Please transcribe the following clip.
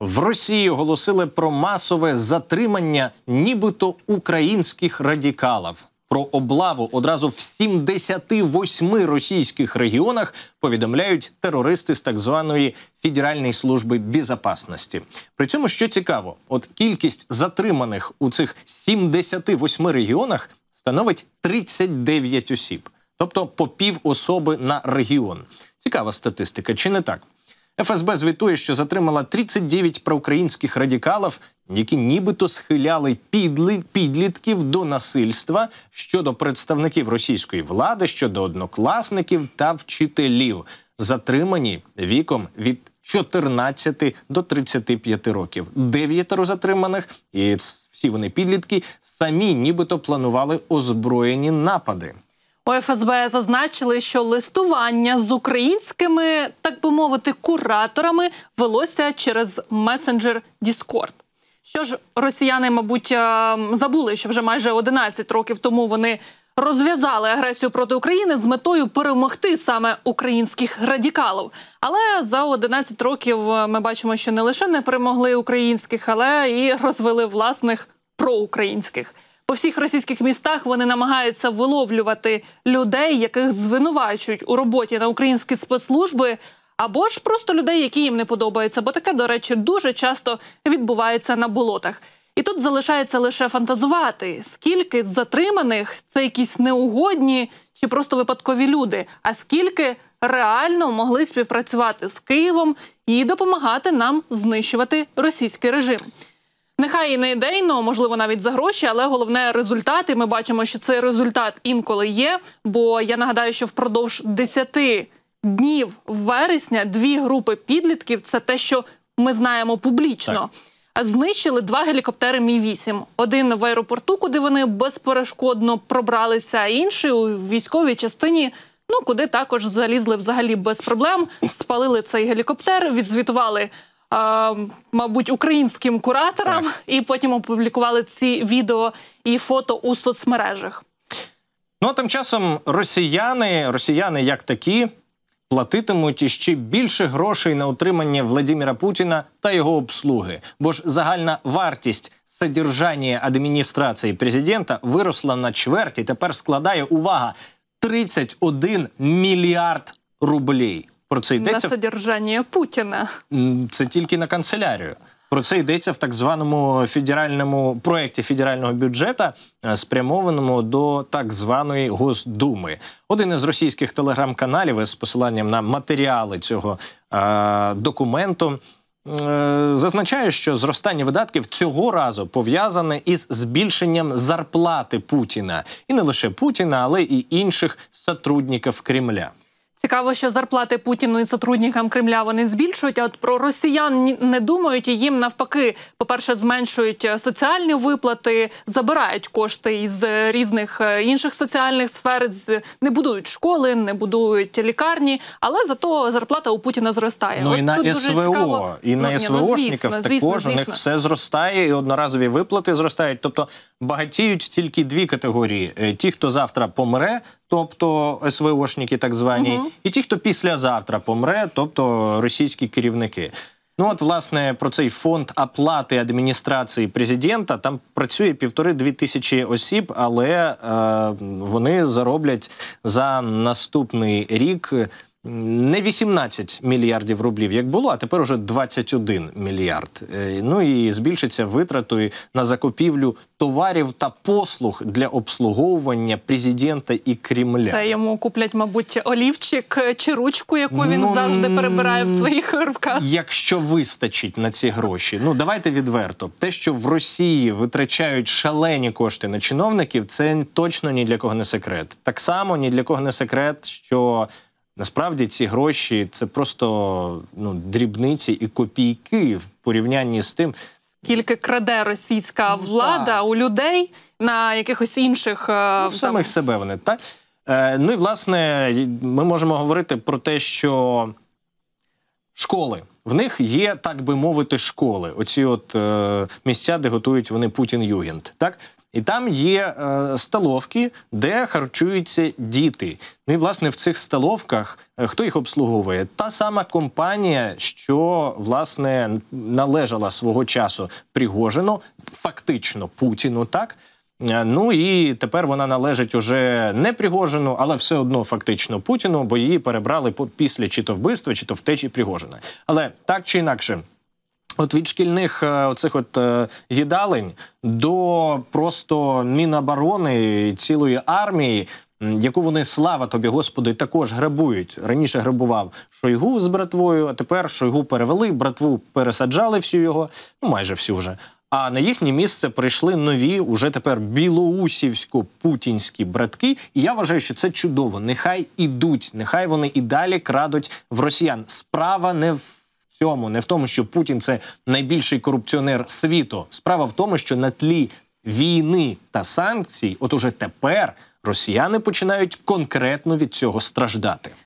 В Росії оголосили про масове затримання, нібито українських радикалів. Про облаву одразу в 78 російських регіонах повідомляють терористи з так званої Федеральної служби безпечності. При цьому що цікаво, от кількість затриманих у цих 78 регіонах становить 39 осіб, тобто по пів особи на регіон. Цікава статистика, чи не так? ФСБ звітує, що затримала 39 проукраїнських радикалів, які нібито схиляли підли, підлітків до насильства щодо представників російської влади, щодо однокласників та вчителів, затримані віком від 14 до 35 років. Дев'ятеро затриманих, і всі вони підлітки самі, нібито планували озброєні напади. У ФСБ зазначили, що листування з українськими, так би мовити, кураторами велося через месенджер Discord. Що ж, росіяни, мабуть, е, забули, що вже майже 11 років тому вони розв'язали агресію проти України з метою перемогти саме українських радикалів. Але за 11 років е, ми бачимо, що не лише не перемогли українських, але і розвели власних проукраїнських. По всіх російських містах вони намагаються виловлювати людей, яких звинувачують у роботі на українські спецслужби, або ж просто людей, які їм не подобаються. Бо таке, до речі, дуже часто відбувається на болотах. І тут залишається лише фантазувати, скільки з затриманих це якісь неугодні чи просто випадкові люди, а скільки реально могли співпрацювати з Києвом і допомагати нам знищувати російський режим. Нехай і не ідейно, можливо, навіть за гроші, але головне результати. Ми бачимо, що цей результат інколи є. Бо я нагадаю, що впродовж 10 днів вересня дві групи підлітків це те, що ми знаємо публічно. Так. Знищили два гелікоптери. Мі 8 один в аеропорту, куди вони безперешкодно пробралися, а інший у військовій частині. Ну куди також залізли взагалі без проблем. Спалили цей гелікоптер, відзвітували мабуть, українським кураторам, так. і потім опублікували ці відео і фото у соцмережах. Ну а тим часом росіяни, росіяни як такі. Платитимуть іще більше грошей на утримання Владимира Путіна та його обслуги, бо ж загальна вартість содержання адміністрації президента виросла на чверть і тепер складає увага 31 мільярд рублей. Про це йдеться на содержання Путіна. Це тільки на канцелярію. Про це йдеться в так званому федеральному проєкті федерального бюджету, е, спрямованому до так званої Госдуми. Один із російських телеграм-каналів із посиланням на матеріали цього е документу. Е, зазначає, що зростання видатків цього разу пов'язане із збільшенням зарплати Путіна, і не лише Путіна, але і інших сотрудників Кремля. Цікаво, що зарплати путіну і сотрудникам Кремля вони збільшують. А от про росіян не думають і їм навпаки, по перше, зменшують е, соціальні виплати, забирають кошти із е, різних е, інших соціальних сфер. Не будують школи, не будують лікарні, але зато зарплата у Путіна зростає. Ну от і на тут СВО і ну, на ну, СВОшників ну, також у них все зростає, і одноразові виплати зростають. Тобто багатіють тільки дві категорії: ті, хто завтра помре тобто СВОшники, так звані, угу. і ті, хто післязавтра помре, тобто російські керівники. Ну, от, власне, про цей фонд оплати адміністрації президента там працює півтори-дві тисячі осіб, але е, вони зароблять за наступний рік не 18 мільярдів рублів, як було, а тепер уже 21 мільярд. Е, ну і збільшиться витратою на закупівлю товарів та послуг для обслуговування президента і Кремля. Це йому куплять, мабуть, олівчик чи ручку, яку він ну, завжди перебирає в своїх руках. Якщо вистачить на ці гроші, ну давайте відверто. Те, що в Росії витрачають шалені кошти на чиновників, це точно ні для кого не секрет. Так само ні для кого не секрет, що. Насправді ці гроші це просто ну дрібниці і копійки в порівнянні з тим, скільки краде російська ну, влада ну, у людей на якихось інших е, ну, в самих там... себе вони так. Е, ну і власне ми можемо говорити про те, що школи в них є, так би мовити, школи. Оці от е, місця, де готують вони Путін-Югент, так. І там є е, столовки, де харчуються діти. Ну і власне в цих столовках е, хто їх обслуговує? Та сама компанія, що власне належала свого часу Пригожину, фактично Путіну, так. Е, ну і тепер вона належить уже не Пригожину, але все одно фактично Путіну, бо її перебрали після чи то вбивства, чи то втечі Пригожина. Але так чи інакше. От від шкільних е, оцих от їдалень е, до просто міноборони цілої армії, яку вони слава тобі, господи, також грабують. Раніше грабував шойгу з братвою, а тепер шойгу перевели, братву пересаджали всю його, ну майже всю вже. А на їхнє місце прийшли нові, уже тепер білоусівсько-путінські братки. І я вважаю, що це чудово. Нехай ідуть, нехай вони і далі крадуть в росіян. Справа не в цьому, не в тому, що Путін це найбільший корупціонер світу. Справа в тому, що на тлі війни та санкцій, от уже тепер росіяни починають конкретно від цього страждати.